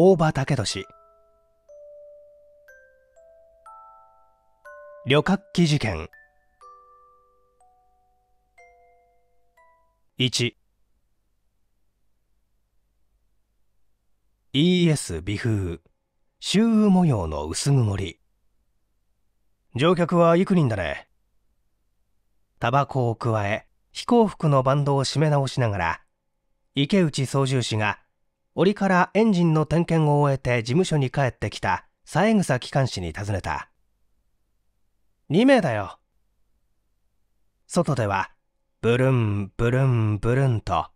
大場武俊旅客機事件1 ES 微風周雨模様の薄曇り乗客は幾人だねタバコを加え飛行服のバンドを締め直しながら池内操縦士が折からエンジンの点検を終えて事務所に帰ってきた三枝機関士に尋ねた2名だよ外ではブルンブルンブルンと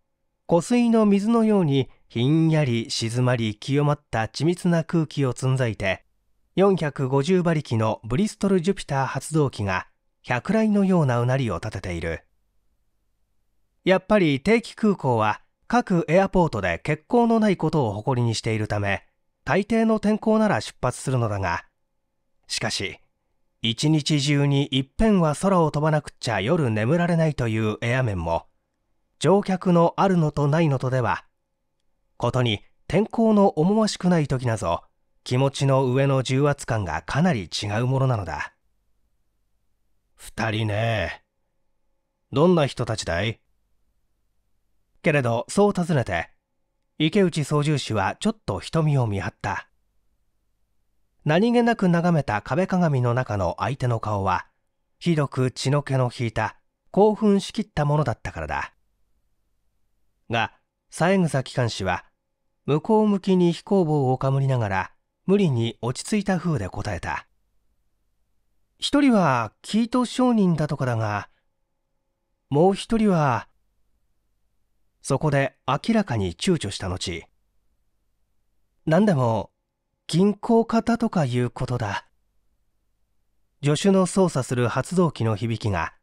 湖水の水のようにひんやり静まり清まった緻密な空気を積んざいて450馬力のブリストル・ジュピター発動機が百来のようなうなりを立てているやっぱり定期空港は各エアポートで欠航のないことを誇りにしているため大抵の天候なら出発するのだがしかし一日中にいっぺんは空を飛ばなくっちゃ夜眠られないというエア面も乗客のあるのとないのとではことに天候の思わしくない時なぞ気持ちの上の重圧感がかなり違うものなのだ二人ねどんな人たちだいけれどそう尋ねて池内操縦士はちょっと瞳を見張った何気なく眺めた壁鏡の中の相手の顔はひどく血の気の引いた興奮しきったものだったからだが三枝機関士は向こう向きに飛行棒をかむりながら無理に落ち着いた風で答えた一人はキート商人だとかだがもう一人はそこで明らかに躊躇した後、何でも銀行型とかいうことだ。助手の操作する発動機の響きが、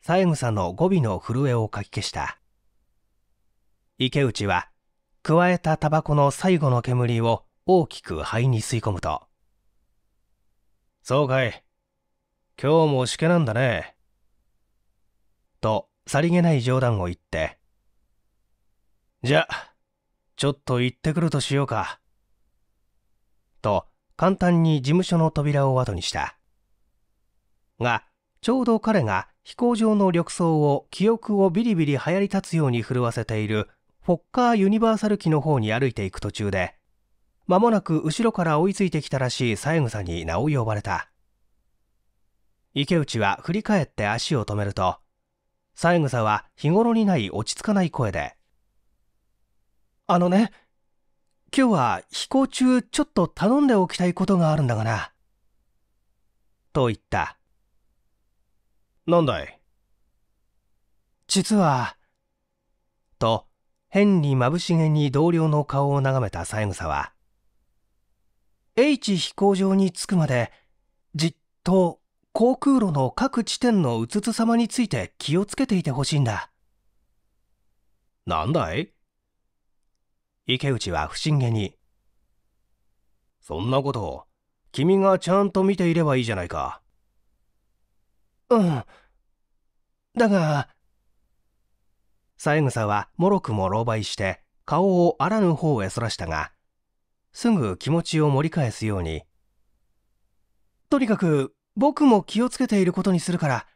三枝さんの語尾の震えをかき消した。池内は、くわえたタバコの最後の煙を大きく肺に吸い込むと。そうかい。今日もしけなんだね。と、さりげない冗談を言って、じゃあ、ちょっと行ってくるとしようか。と、簡単に事務所の扉を後にした。が、ちょうど彼が飛行場の緑藻を記憶をビリビリ流行り立つように震わせているフォッカーユニバーサル機の方に歩いていく途中で、間もなく後ろから追いついてきたらしい三枝に名を呼ばれた。池内は振り返って足を止めると、三枝は日頃にない落ち着かない声で、あのね、今日は飛行中ちょっと頼んでおきたいことがあるんだがな。と言った。なんだい実は、と、変に眩しげに同僚の顔を眺めた三枝は、H 飛行場に着くまで、じっと航空路の各地点のうつつ様について気をつけていてほしいんだ。なんだい池内は不審げに「そんなこと君がちゃんと見ていればいいじゃないか」うんだが三枝はもろくも狼狽して顔をあらぬ方へそらしたがすぐ気持ちを盛り返すように「とにかく僕も気をつけていることにするから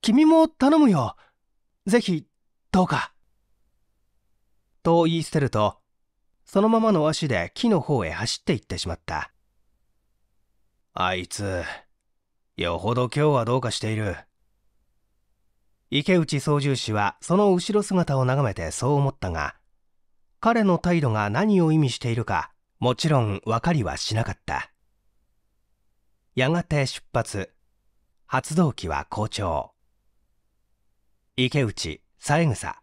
君も頼むよぜひどうか」と言い捨てるとそのままの足で木の方へ走って行ってしまったあいつよほど今日はどうかしている池内操縦士はその後ろ姿を眺めてそう思ったが彼の態度が何を意味しているかもちろん分かりはしなかったやがて出発発動機は好調池内三枝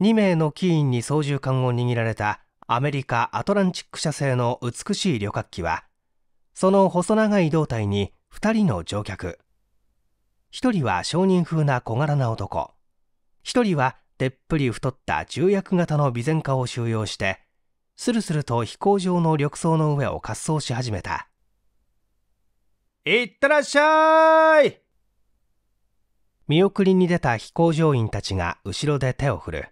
2名のキーに操縦桿を握られたアメリカアトランチック社製の美しい旅客機はその細長い胴体に2人の乗客1人は商人風な小柄な男1人はてっぷり太った重役型の備前化を収容してスルスルと飛行場の緑層の上を滑走し始めたいってらっしゃい見送りに出た飛行乗員たちが後ろで手を振る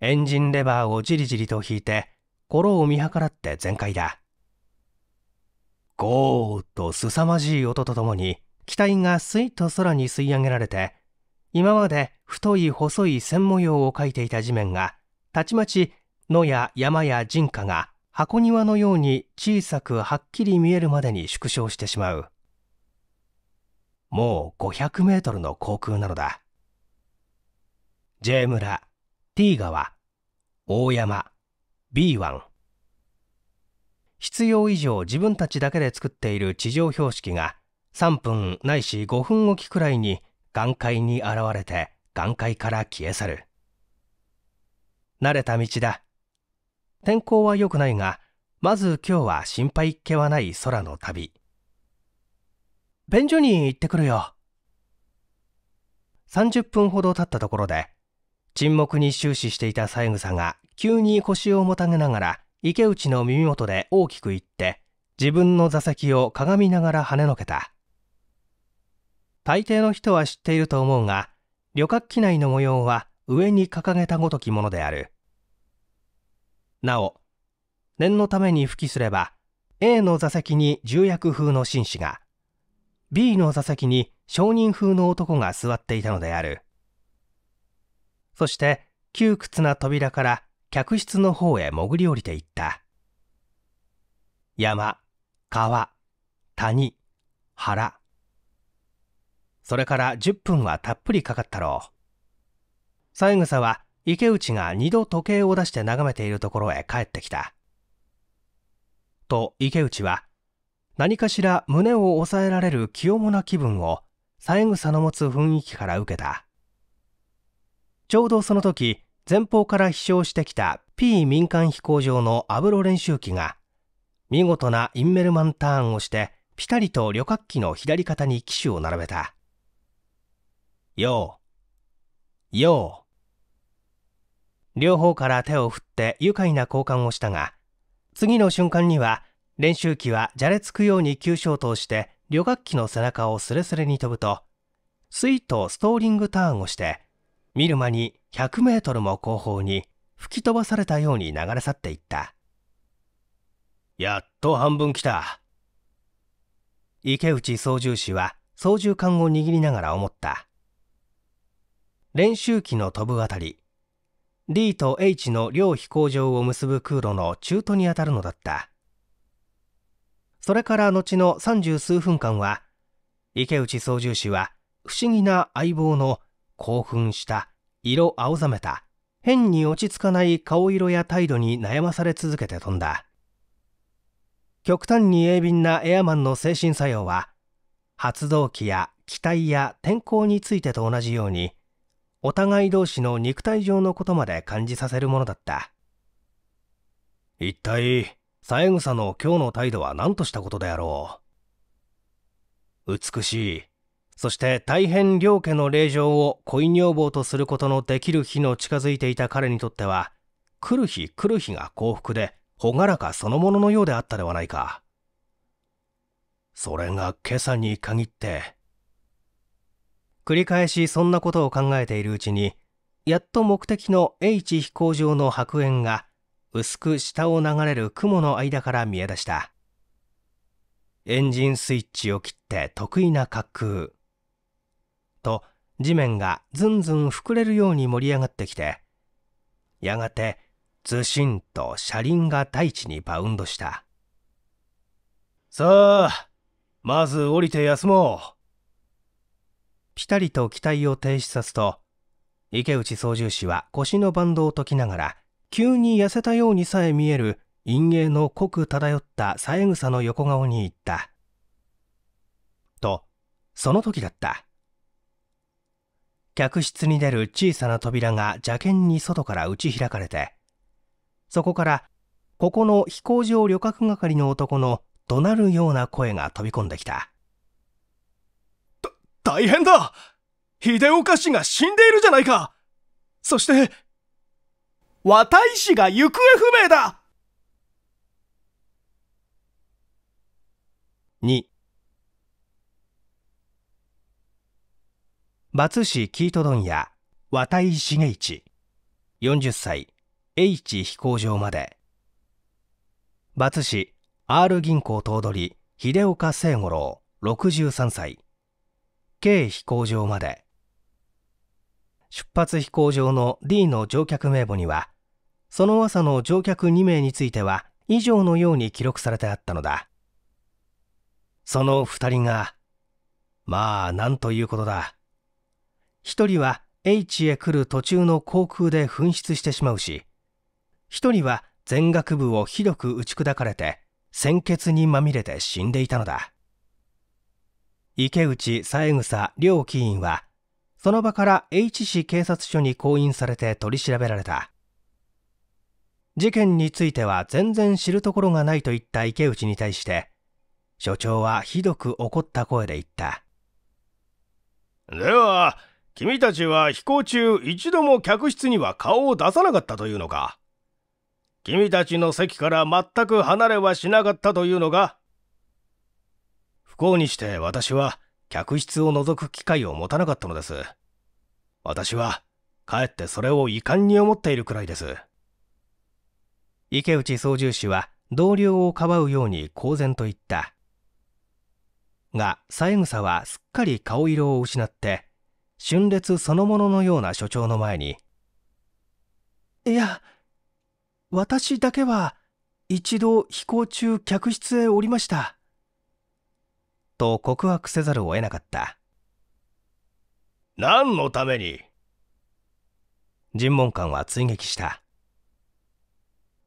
エンジンレバーをじりじりと引いて、心を見計らって全開だ。ゴーと凄まじい音とともに、機体がすいと空に吸い上げられて、今まで太い細い線模様を描いていた地面が、たちまち野や山や人家が箱庭のように小さくはっきり見えるまでに縮小してしまう。もう500メートルの航空なのだ。J 村、T 川、大山、B 湾。必要以上自分たちだけで作っている地上標識が3分ないし5分おきくらいに眼界に現れて眼界から消え去る。慣れた道だ。天候は良くないが、まず今日は心配っ気はない空の旅。便所に行ってくるよ。30分ほど経ったところで、沈黙に終始していた三枝が急に腰をもたげながら池内の耳元で大きく言って自分の座席を鏡みながら跳ねのけた大抵の人は知っていると思うが旅客機内の模様は上に掲げたごときものであるなお念のために吹きすれば A の座席に重役風の紳士が B の座席に商人風の男が座っていたのであるそして窮屈な扉から客室の方へ潜り降りていった山川谷原それから10分はたっぷりかかったろう三枝は池内が2度時計を出して眺めているところへ帰ってきたと池内は何かしら胸を抑えられる清もな気分を三枝の持つ雰囲気から受けたちょうどその時、前方から飛翔してきた P 民間飛行場のアブロ練習機が、見事なインメルマンターンをして、ピタリと旅客機の左肩に機種を並べた。よう。よう。両方から手を振って愉快な交換をしたが、次の瞬間には、練習機はじゃれつくように急消灯して、旅客機の背中をスレスレに飛ぶと、スイートストーリングターンをして、見る間に100メートルも後方に吹き飛ばされたように流れ去っていった。やっと半分来た。池内操縦士は操縦桿を握りながら思った。練習機の飛ぶあたり、D と H の両飛行場を結ぶ空路の中途にあたるのだった。それから後の三十数分間は、池内操縦士は不思議な相棒の興奮した色青ざめた変に落ち着かない顔色や態度に悩まされ続けて飛んだ極端に鋭敏なエアマンの精神作用は発動機や機体や天候についてと同じようにお互い同士の肉体上のことまで感じさせるものだった一体三枝の今日の態度は何としたことであろう美しいそして大変両家の霊場を恋女房とすることのできる日の近づいていた彼にとっては、来る日来る日が幸福で、朗らかそのもののようであったではないか。それが今朝に限って。繰り返しそんなことを考えているうちに、やっと目的の H 飛行場の白煙が、薄く下を流れる雲の間から見え出した。エンジンスイッチを切って得意な滑空。と地面がずんずん膨れるように盛り上がってきてやがてずしんと車輪が大地にバウンドしたさあまず降りて休もうピタリと機体を停止さすと池内操縦士は腰のバンドを解きながら急に痩せたようにさえ見える陰影の濃く漂った三枝の横顔に行ったとその時だった客室に出る小さな扉が邪険に外から打ち開かれて、そこから、ここの飛行場旅客係の男の怒鳴るような声が飛び込んできた。た、大変だ秀岡氏が死んでいるじゃないかそして、私。氏が行方不明だ 2. 松市キート問屋綿井重一40歳 H 飛行場まで松市 R 銀行頭取秀岡誠五郎63歳 K 飛行場まで出発飛行場の D の乗客名簿にはその朝の乗客2名については以上のように記録されてあったのだその2人がまあなんということだ1人は H へ来る途中の航空で紛失してしまうし、1人は全学部をひどく打ち砕かれて、鮮血にまみれて死んでいたのだ。池内三枝両議員は、その場から H 市警察署に降員されて取り調べられた。事件については全然知るところがないと言った池内に対して、所長はひどく怒った声で言った。では、君たちは飛行中一度も客室には顔を出さなかったというのか君たちの席から全く離れはしなかったというのか不幸にして私は客室を覗く機会を持たなかったのです。私はかえってそれを遺憾に思っているくらいです。池内操縦士は同僚をかばうように公然と言った。が、三枝はすっかり顔色を失って、春烈そのもののような所長の前にいや私だけは一度飛行中客室へ降りましたと告白せざるを得なかった何のために尋問官は追撃した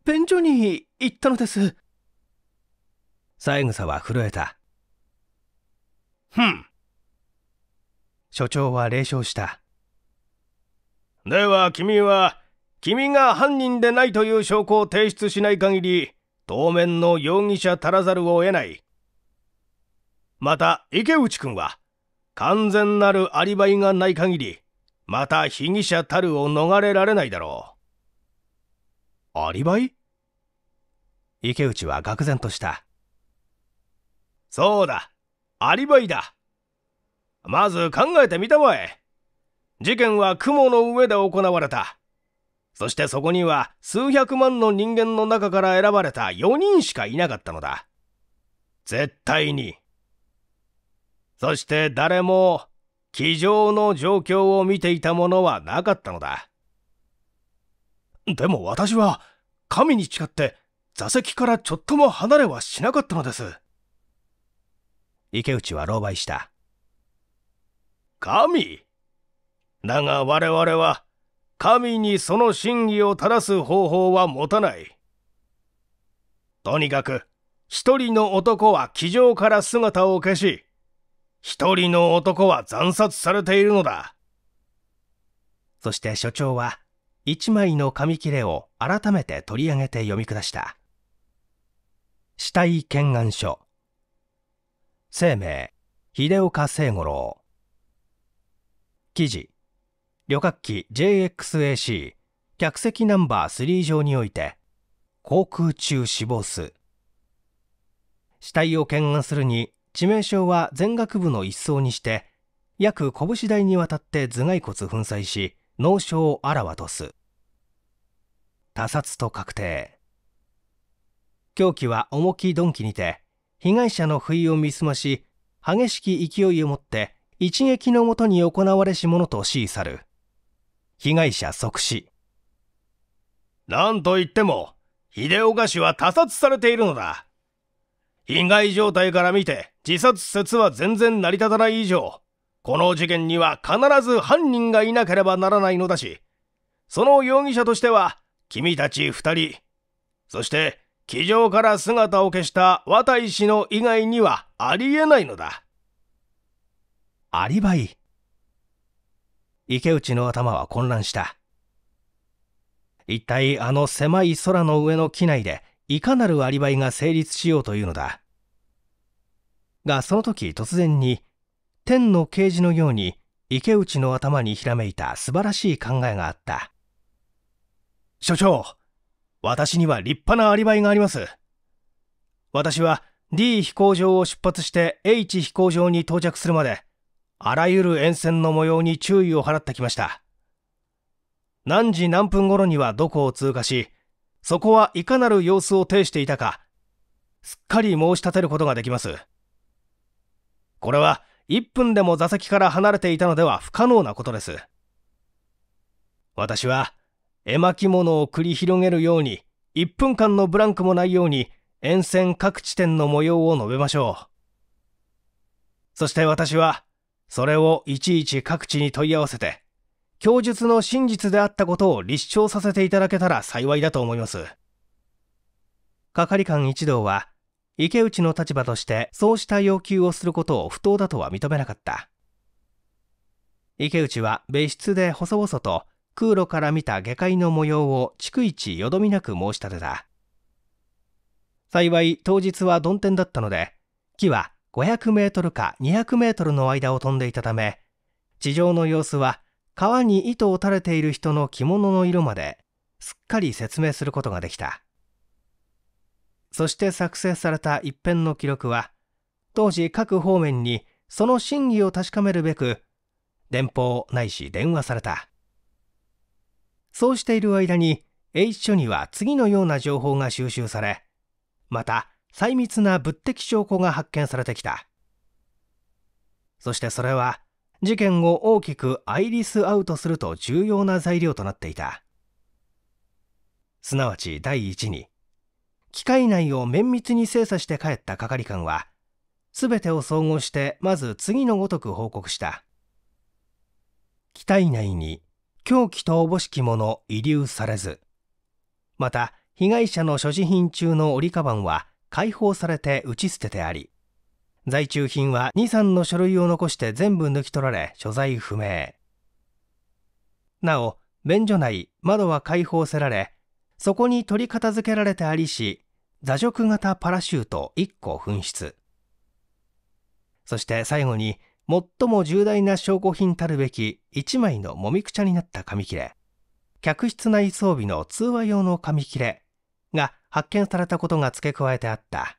便所に行ったのです三枝は震えたふん所長は冷笑した。では君は、君が犯人でないという証拠を提出しない限り、当面の容疑者たらざるを得ない。また、池内君は、完全なるアリバイがない限り、また被疑者たるを逃れられないだろう。アリバイ池内は愕然とした。そうだ、アリバイだ。まず考えてみたまえ。事件は雲の上で行われた。そしてそこには数百万の人間の中から選ばれた4人しかいなかったのだ。絶対に。そして誰も、机上の状況を見ていたものはなかったのだ。でも私は、神に誓って、座席からちょっとも離れはしなかったのです。池内は狼狽した。神だが我々は神にその真偽を正す方法は持たない。とにかく、一人の男は気上から姿を消し、一人の男は惨殺されているのだ。そして所長は、一枚の紙切れを改めて取り上げて読み下した。死体検案書。生命、秀岡清五郎。記事旅客機 JXAC 客席ナンバー3上において航空中死亡数死体を検案するに致命傷は全額部の一層にして約拳台にわたって頭蓋骨粉砕し脳症をあらわとす他殺と確定凶器は重き鈍器にて被害者の不意を見すまし激しき勢いをもって一撃のもとに行われし者と示去る。被害者即死。なんといっても、秀岡氏は他殺されているのだ。被害状態から見て自殺説は全然成り立たない以上、この事件には必ず犯人がいなければならないのだし、その容疑者としては、君たち二人、そして、気丈から姿を消した綿井氏の以外にはありえないのだ。アリバイ池内の頭は混乱した一体あの狭い空の上の機内でいかなるアリバイが成立しようというのだがその時突然に天の啓示のように池内の頭にひらめいた素晴らしい考えがあった所長私には立派なアリバイがあります私は D 飛行場を出発して H 飛行場に到着するまであらゆる沿線の模様に注意を払ってきました。何時何分頃にはどこを通過し、そこはいかなる様子を呈していたか、すっかり申し立てることができます。これは1分でも座席から離れていたのでは不可能なことです。私は絵巻物を繰り広げるように1分間のブランクもないように沿線各地点の模様を述べましょう。そして私はそれをいちいち各地に問い合わせて、供述の真実であったことを立証させていただけたら幸いだと思います。係官一同は、池内の立場としてそうした要求をすることを不当だとは認めなかった。池内は別室で細々と空路から見た下界の模様を逐一よどみなく申し立てた。幸い当日は曇天だったので、木は500メートルか200メートルの間を飛んでいたため、地上の様子は川に糸を垂れている人の着物の色まですっかり説明することができた。そして作成された一辺の記録は、当時各方面にその真偽を確かめるべく、電報ないし電話された。そうしている間に、H 書には次のような情報が収集され、また、細密な物的証拠が発見されてきたそしてそれは事件を大きくアイリスアウトすると重要な材料となっていたすなわち第一に機械内を綿密に精査して帰った係官は全てを総合してまず次のごとく報告した機体内に凶器とおぼしきもの遺留されずまた被害者の所持品中の折りカバンは解放されて打ち捨ててあり在中品は23の書類を残して全部抜き取られ所在不明なお便所内窓は開放せられそこに取り片付けられてありし座職型パラシュート1個紛失そして最後に最も重大な証拠品たるべき1枚のもみくちゃになった紙切れ客室内装備の通話用の紙切れ発見されたことが付け加えてあった。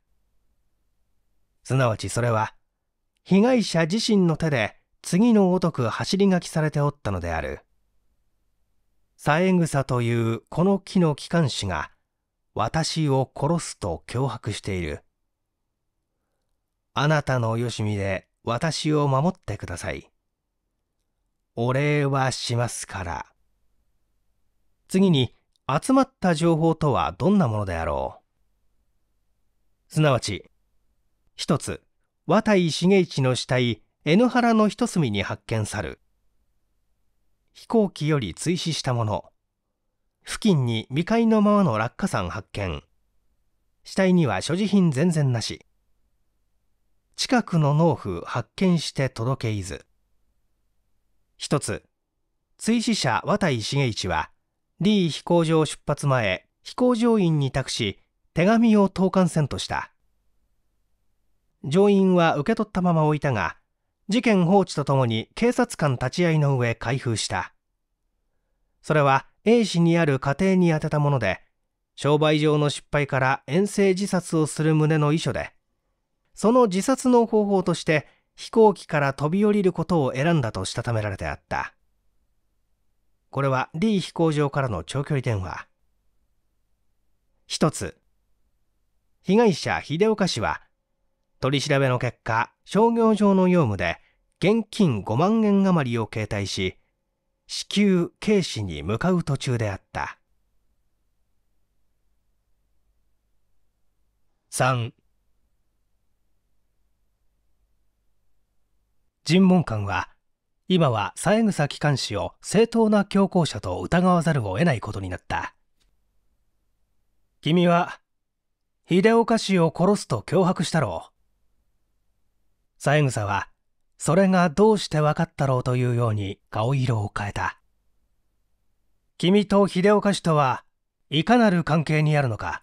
すなわちそれは、被害者自身の手で次のごとく走り書きされておったのである。三枝というこの木の機関士が、私を殺すと脅迫している。あなたのよしみで私を守ってください。お礼はしますから。次に、集まった情報とはどんなものであろうすなわち1つ綿井重一の死体ノ原の一隅に発見さる飛行機より追試したもの付近に未開のままの落下山発見死体には所持品全然なし近くの農夫発見して届けいず一つ追試者綿井重一はリー飛行場出発前、飛行乗員に託し、手紙を投函せんとした。乗員は受け取ったまま置いたが、事件放置とともに警察官立ち会いの上開封した。それは A 氏にある家庭に宛てたもので、商売上の失敗から遠征自殺をする旨の遺書で、その自殺の方法として飛行機から飛び降りることを選んだとしたためられてあった。これはリー飛行場からの長距離電話。1つ、被害者秀岡氏は、取り調べの結果、商業上の業務で現金5万円余りを携帯し、至急警視に向かう途中であった。3尋問官は今は三枝機関士を正当な強行者と疑わざるを得ないことになった君は秀岡氏を殺すと脅迫したろう三枝はそれがどうして分かったろうというように顔色を変えた君と秀岡氏とはいかなる関係にあるのか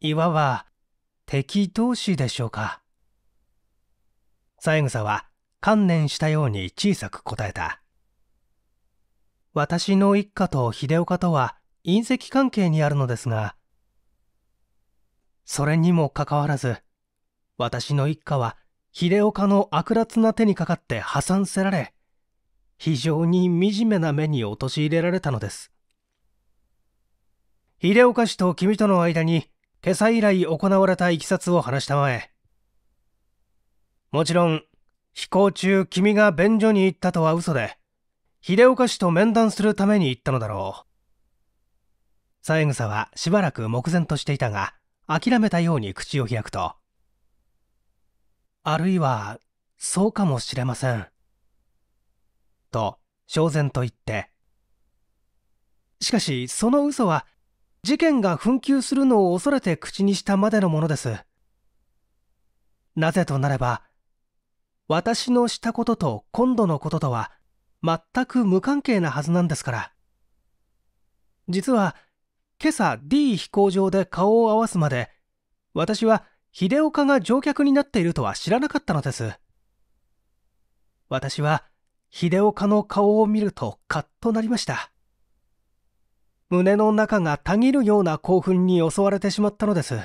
いわば敵同士でしょうか三枝は観念したように小さく答えた。私の一家と秀岡とは隕石関係にあるのですが、それにもかかわらず、私の一家は秀岡の悪辣な手にかかって破産せられ、非常に惨めな目に陥れられたのです。秀岡氏と君との間に、今朝以来行われたいきさつを話したまえ。もちろん、飛行中君が便所に行ったとは嘘で、秀岡氏と面談するために行ったのだろう。三枝はしばらく目前としていたが、諦めたように口を開くと。あるいは、そうかもしれません。と、焦然と言って。しかし、その嘘は、事件が紛糾するのを恐れて口にしたまでのものです。なぜとなれば、私のしたことと今度のこととは全く無関係なはずなんですから。実は今朝 D 飛行場で顔を合わすまで私は秀岡が乗客になっているとは知らなかったのです。私は秀岡の顔を見るとカッとなりました。胸の中がたぎるような興奮に襲われてしまったのです。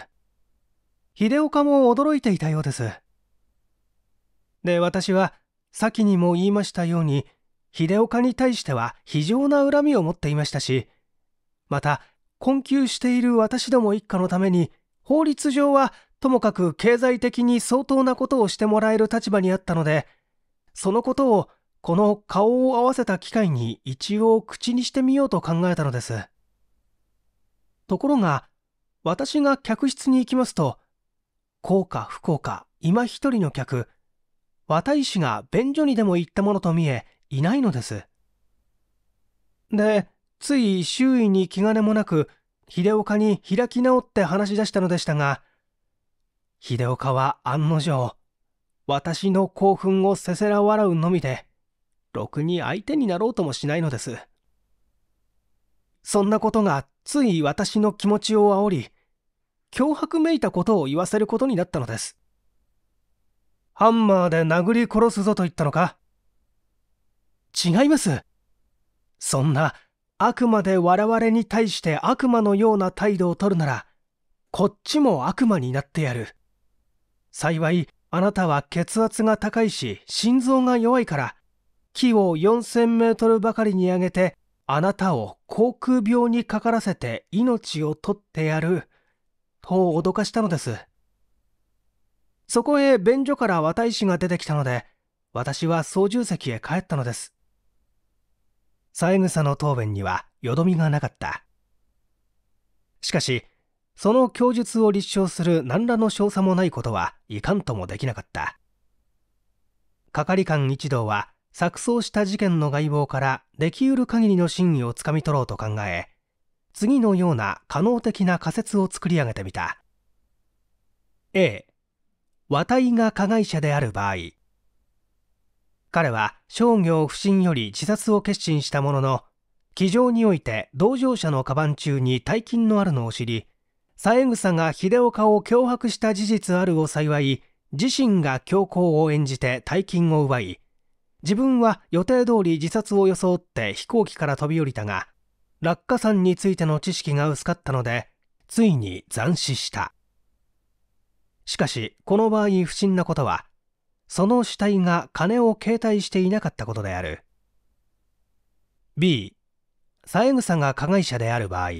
秀岡も驚いていたようです。で私は先にも言いましたように秀岡に対しては非常な恨みを持っていましたしまた困窮している私ども一家のために法律上はともかく経済的に相当なことをしてもらえる立場にあったのでそのことをこの顔を合わせた機会に一応口にしてみようと考えたのですところが私が客室に行きますと幸か不幸か今一人の客綿石が便所にでも行ったものと見え、いないのです。で、つい周囲に気兼ねもなく、秀岡に開き直って話し出したのでしたが、秀岡は案の定、私の興奮をせせら笑うのみで、ろくに相手になろうともしないのです。そんなことがつい私の気持ちを煽り、脅迫めいたことを言わせることになったのです。ハンマーで殴り殺すぞと言ったのか違います。そんな、あくまで我々に対して悪魔のような態度をとるなら、こっちも悪魔になってやる。幸い、あなたは血圧が高いし、心臓が弱いから、木を4000メートルばかりに上げて、あなたを航空病にかからせて命を取ってやる、と脅かしたのです。そこへ便所から綿石が出てきたので、私は操縦席へ帰ったのです。三枝の答弁にはよどみがなかった。しかし、その供述を立証する何らの証査もないことはいかんともできなかった。係官一同は、錯綜した事件の概貌からできうる限りの真意をつかみ取ろうと考え、次のような可能的な仮説を作り上げてみた。A 綿井が加害者である場合彼は商業不振より自殺を決心したものの機上において同乗者のカバン中に大金のあるのを知り三枝が秀岡を脅迫した事実あるを幸い自身が強行を演じて大金を奪い自分は予定通り自殺を装って飛行機から飛び降りたが落下山についての知識が薄かったのでついに斬死したしかしこの場合不審なことはその死体が金を携帯していなかったことである B 三枝が加害者である場合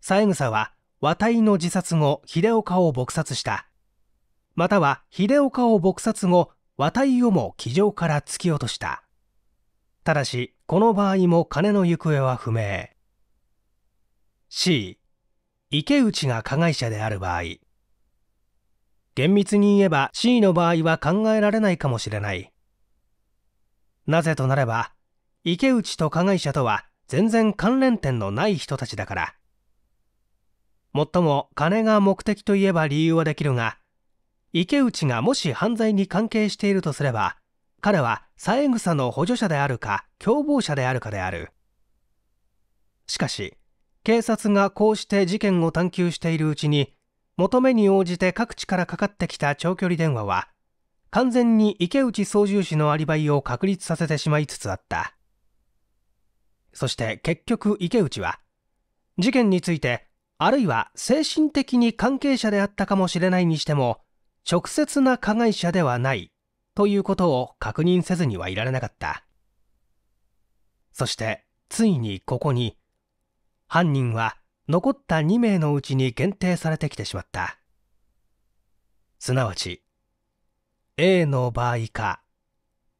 三枝は和体の自殺後秀岡を撲殺したまたは秀岡を撲殺後和体をも気上から突き落としたただしこの場合も金の行方は不明 C 池内が加害者である場合厳密に言えば C の場合は考えられないかもしれない。なぜとなれば、池内と加害者とは全然関連点のない人たちだから。もっとも金が目的といえば理由はできるが、池内がもし犯罪に関係しているとすれば、彼は三枝の補助者であるか共謀者であるかである。しかし、警察がこうして事件を探求しているうちに求めに応じて各地からかかってきた長距離電話は完全に池内操縦士のアリバイを確立させてしまいつつあったそして結局池内は事件についてあるいは精神的に関係者であったかもしれないにしても直接な加害者ではないということを確認せずにはいられなかったそしてついにここに犯人は残った2名のうちに限定されてきてしまったすなわち A の場合か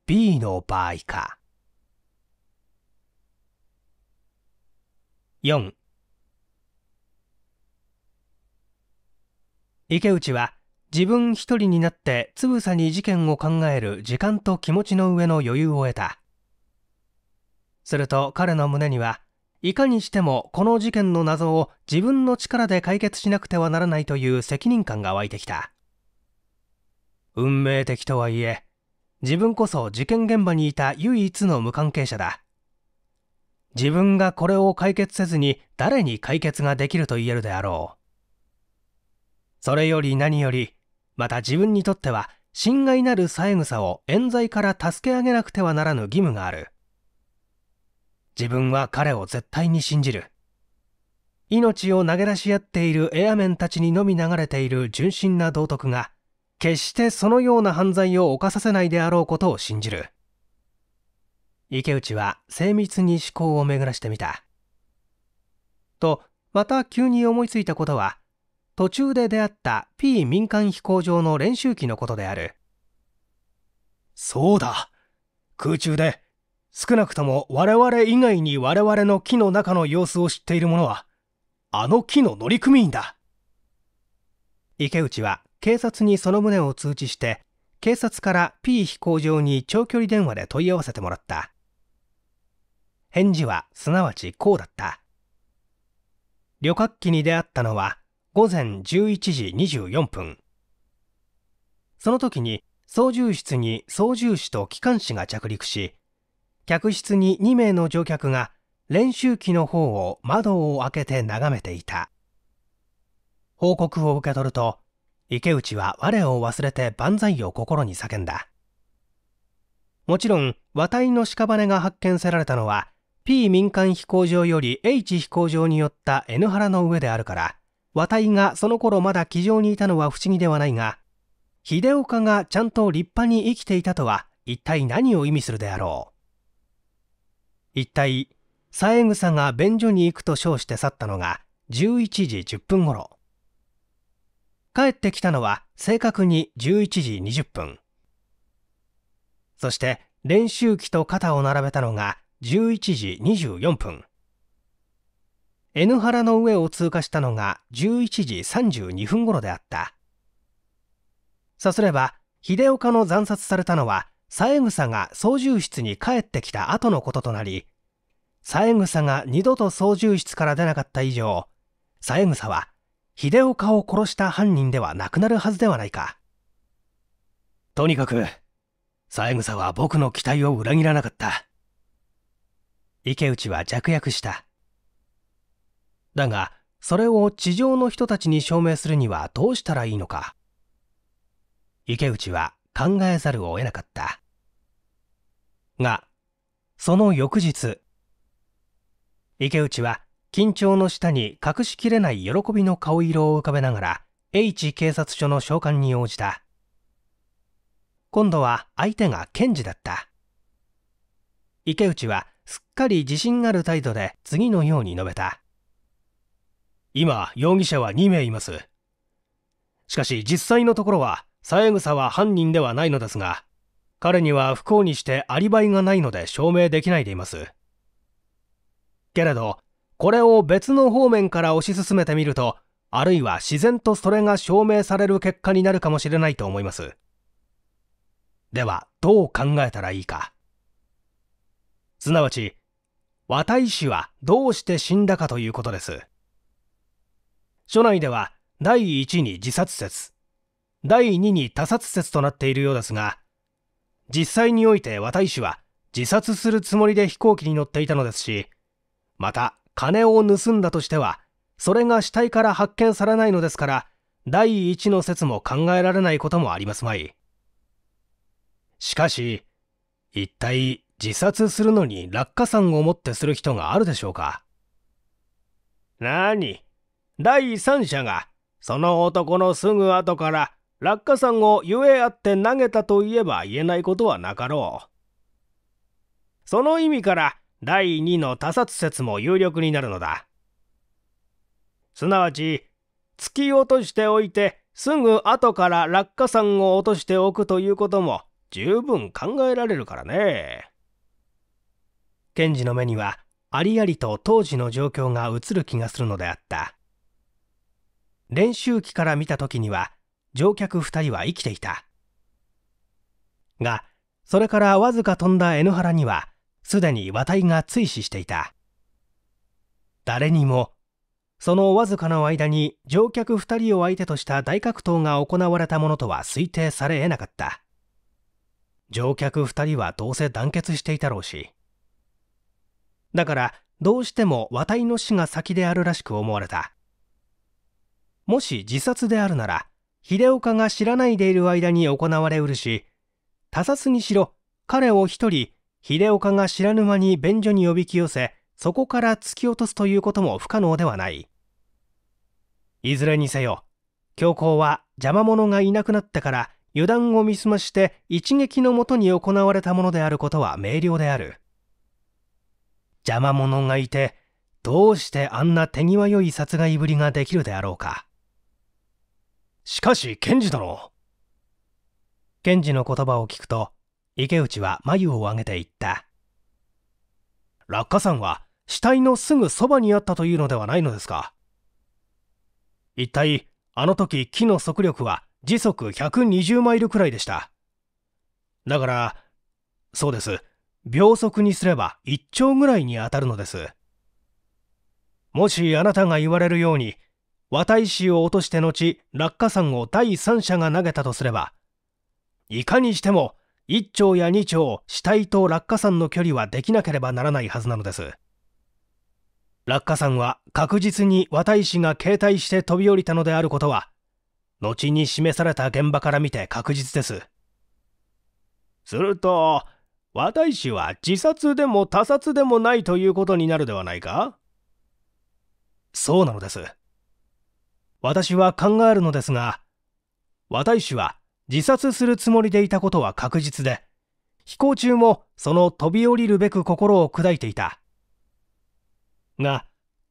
B の場合か4池内は自分一人になってつぶさに事件を考える時間と気持ちの上の余裕を得たすると彼の胸にはいかにしてもこの事件の謎を自分の力で解決しなくてはならないという責任感が湧いてきた運命的とはいえ自分こそ事件現場にいた唯一の無関係者だ自分がこれを解決せずに誰に解決ができると言えるであろうそれより何よりまた自分にとっては侵害なる三枝を冤罪から助け上げなくてはならぬ義務がある自分は彼を絶対に信じる。命を投げ出し合っているエアメンたちにのみ流れている純真な道徳が、決してそのような犯罪を犯させないであろうことを信じる。池内は精密に思考を巡らしてみた。と、また急に思いついたことは、途中で出会った P 民間飛行場の練習機のことである。そうだ空中で少なくとも我々以外に我々の木の中の様子を知っている者は、あの木の乗組員だ。池内は警察にその旨を通知して、警察から P 飛行場に長距離電話で問い合わせてもらった。返事はすなわちこうだった。旅客機に出会ったのは午前11時24分。その時に操縦室に操縦士と機関士が着陸し、客室に2名の乗客が練習機の方を窓を開けて眺めていた報告を受け取ると池内は我を忘れて万歳を心に叫んだもちろん和体の屍が発見せられたのは P 民間飛行場より H 飛行場によった N 原の上であるから和体がその頃まだ機上にいたのは不思議ではないが秀岡がちゃんと立派に生きていたとは一体何を意味するであろう一体、三枝が便所に行くと称して去ったのが11時10分頃。帰ってきたのは正確に11時20分。そして練習機と肩を並べたのが11時24分。N 原の上を通過したのが11時32分頃であった。さすれば、秀岡の惨殺されたのは三枝が操縦室に帰ってきた後のこととなり、三枝が二度と操縦室から出なかった以上、三枝は秀岡を殺した犯人ではなくなるはずではないか。とにかく、三枝は僕の期待を裏切らなかった。池内は弱弱した。だが、それを地上の人たちに証明するにはどうしたらいいのか。池内は考えざるを得なかった。が、その翌日、池内は緊張の下に隠しきれない喜びの顔色を浮かべながら、H 警察署の召喚に応じた。今度は相手が検事だった。池内はすっかり自信ある態度で次のように述べた。今、容疑者は2名います。しかし実際のところは、三枝は犯人ではないのですが、彼には不幸にしてアリバイがないので証明できないでいます。けれど、これを別の方面から推し進めてみると、あるいは自然とそれが証明される結果になるかもしれないと思います。では、どう考えたらいいか。すなわち、私氏はどうして死んだかということです。署内では、第1に自殺説、第2に他殺説となっているようですが、実際において私氏は自殺するつもりで飛行機に乗っていたのですし、また金を盗んだとしては、それが死体から発見されないのですから、第一の説も考えられないこともありますまい。しかし、一体自殺するのに落下山をもってする人があるでしょうか何第三者がその男のすぐ後から落下山をゆえあって投げたと言えば言えないことはなかろう。その意味から第2の他殺説も有力になるのだ。すなわち、突き落としておいて、すぐ後から落下山を落としておくということも十分考えられるからね。検事の目には、ありありと当時の状況が映る気がするのであった。練習機から見た時には、乗客2人は生きていたがそれからわずか飛んだ N 原にはすでに話題が追死していた誰にもそのわずかの間に乗客2人を相手とした大格闘が行われたものとは推定されえなかった乗客2人はどうせ団結していたろうしだからどうしても和井の死が先であるらしく思われたもし自殺であるなら秀岡が知らないでいる間に行われうるし他殺にしろ彼を一人秀岡が知らぬ間に便所におびき寄せそこから突き落とすということも不可能ではないいずれにせよ教皇は邪魔者がいなくなったから油断を見澄まして一撃のもとに行われたものであることは明瞭である邪魔者がいてどうしてあんな手際よい殺害ぶりができるであろうかしかし、検事殿。検事の言葉を聞くと、池内は眉を上げていった。落下山は死体のすぐそばにあったというのではないのですか一体、あの時木の速力は時速120マイルくらいでした。だから、そうです。秒速にすれば1兆ぐらいに当たるのです。もしあなたが言われるように綿石を落として後落下山を第三者が投げたとすればいかにしても1丁や2丁死体と落下山の距離はできなければならないはずなのです落下山は確実に綿石が携帯して飛び降りたのであることは後に示された現場から見て確実ですすると綿石は自殺でも他殺でもないということになるではないかそうなのです私は考えるのですが、私氏は自殺するつもりでいたことは確実で、飛行中もその飛び降りるべく心を砕いていた。が、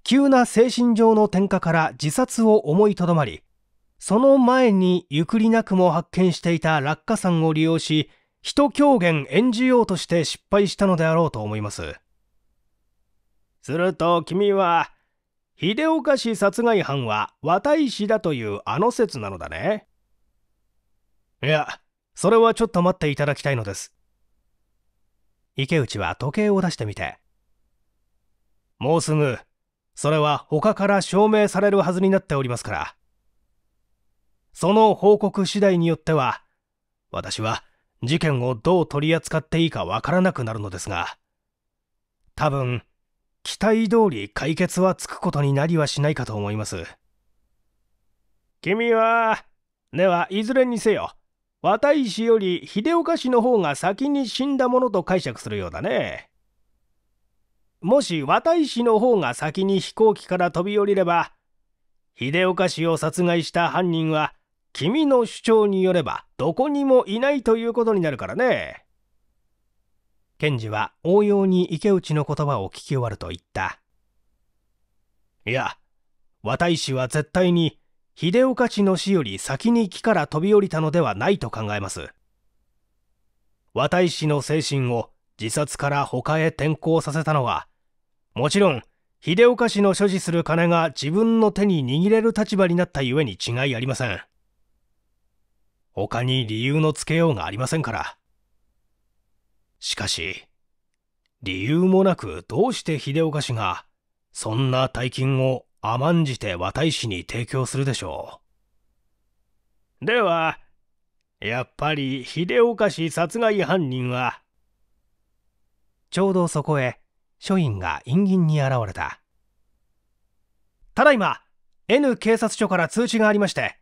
急な精神上の転嫁から自殺を思いとどまり、その前にゆくりなくも発見していた落下山を利用し、人狂言演じようとして失敗したのであろうと思います。すると君は、秀岡市殺害犯は和太氏だというあの説なのだねいやそれはちょっと待っていただきたいのです池内は時計を出してみてもうすぐそれは他から証明されるはずになっておりますからその報告次第によっては私は事件をどう取り扱っていいかわからなくなるのですが多分期待通り解決はつくことになりはしないかと思います。君は、ではいずれにせよ、綿石より秀岡氏の方が先に死んだものと解釈するようだね。もし綿石の方が先に飛行機から飛び降りれば、秀岡氏を殺害した犯人は、君の主張によればどこにもいないということになるからね。検事は応用に池内の言葉を聞き終わると言った。いや、綿石は絶対に秀岡氏の死より先に木から飛び降りたのではないと考えます。綿石の精神を自殺から他へ転向させたのは、もちろん秀岡氏の所持する金が自分の手に握れる立場になったゆえに違いありません。他に理由のつけようがありませんから。しかし、理由もなくどうして秀岡氏が、そんな大金を甘んじて綿井氏に提供するでしょう。では、やっぱり秀岡氏殺害犯人は、ちょうどそこへ、署員が陰銀に現れた。ただいま、N 警察署から通知がありまして、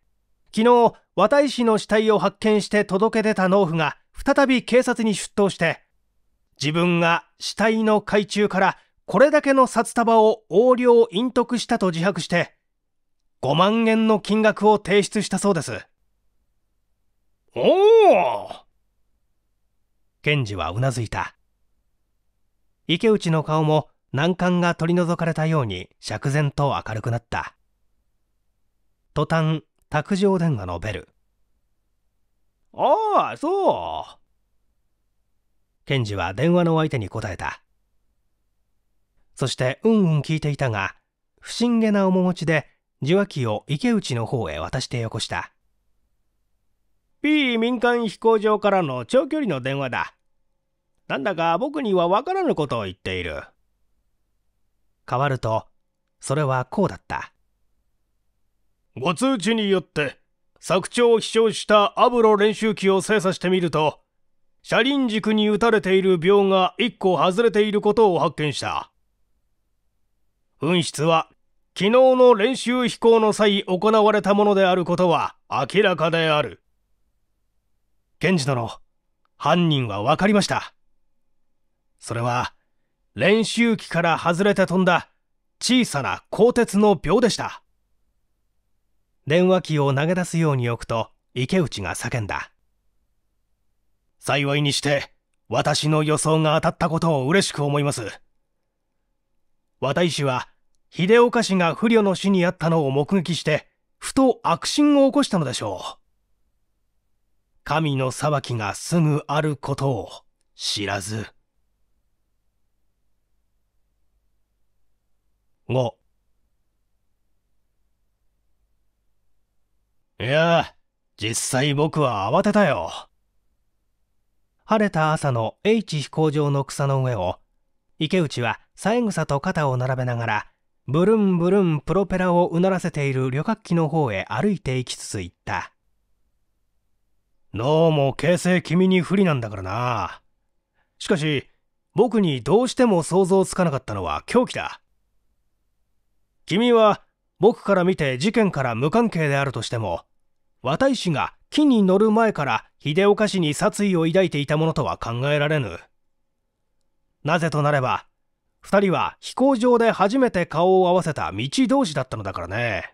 昨日、綿井氏の死体を発見して届け出た農夫が、再び警察に出頭して、自分が死体の海中からこれだけの札束を横領隠匿したと自白して、5万円の金額を提出したそうです。おお検事はうなずいた。池内の顔も難関が取り除かれたように釈然と明るくなった。途端、卓上電話のベル。ああ、そう。検事は電話の相手に答えた。そしてうんうん聞いていたが、不審げな面持ちで受話器を池内の方へ渡してよこした。P 民間飛行場からの長距離の電話だ。なんだか僕にはわからぬことを言っている。変わると、それはこうだった。ご通知によって、作長を飛翔したアブロ練習機を精査してみると、車輪軸に打たれている病が1個外れていることを発見した。運室は昨日の練習飛行の際行われたものであることは明らかである。検事殿、犯人は分かりました。それは練習機から外れて飛んだ小さな鋼鉄の病でした。電話機を投げ出すように置くと池内が叫んだ。幸いにして私の予想が当たったことを嬉しく思います私。は秀岡氏が不慮の死にあったのを目撃してふと悪心を起こしたのでしょう神の裁きがすぐあることを知らず5いや実際僕は慌てたよ晴れた朝の H 飛行場の草の上を池内は三枝と肩を並べながらブルンブルンプロペラをうならせている旅客機の方へ歩いていきつつ言ったどうも形勢君に不利なんだからなしかし僕にどうしても想像つかなかったのは狂気だ君は僕から見て事件から無関係であるとしても私が木に乗る前から秀岡氏に殺意を抱いていたものとは考えられぬなぜとなれば2人は飛行場で初めて顔を合わせた道同士だったのだからね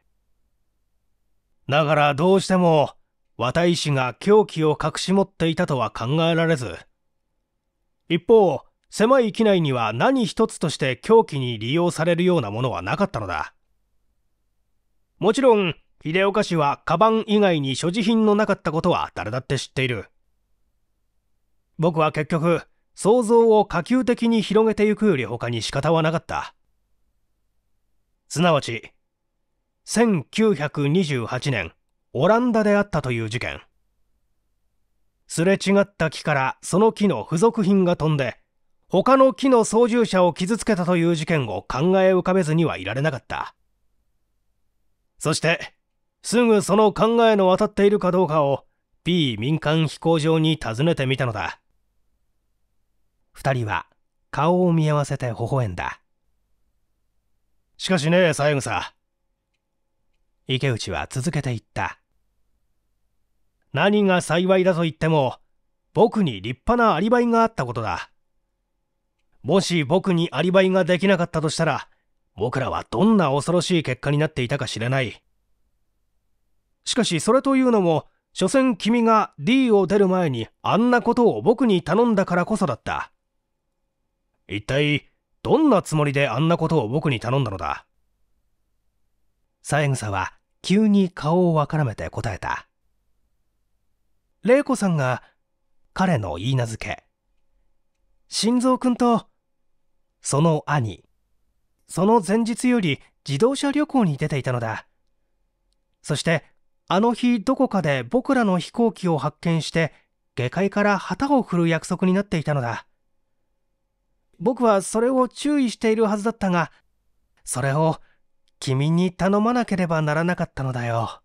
だからどうしても綿井氏が凶器を隠し持っていたとは考えられず一方狭い機内には何一つとして凶器に利用されるようなものはなかったのだもちろん秀岡氏はカバン以外に所持品のなかったことは誰だって知っている僕は結局想像を可及的に広げてゆくより他に仕方はなかったすなわち1928年オランダであったという事件すれ違った木からその木の付属品が飛んで他の木の操縦者を傷つけたという事件を考え浮かべずにはいられなかったそしてすぐその考えの当たっているかどうかを P 民間飛行場に尋ねてみたのだ2人は顔を見合わせて微笑んだしかしね三枝池内は続けていった何が幸いだと言っても僕に立派なアリバイがあったことだもし僕にアリバイができなかったとしたら僕らはどんな恐ろしい結果になっていたか知れないしかしそれというのも所詮君が D を出る前にあんなことを僕に頼んだからこそだった一体どんなつもりであんなことを僕に頼んだのだ三枝は急に顔をわからめて答えた玲子さんが彼の言い名付け心臓くんとその兄その前日より自動車旅行に出ていたのだそしてあの日どこかで僕らの飛行機を発見して下界から旗を振る約束になっていたのだ。僕はそれを注意しているはずだったが、それを君に頼まなければならなかったのだよ。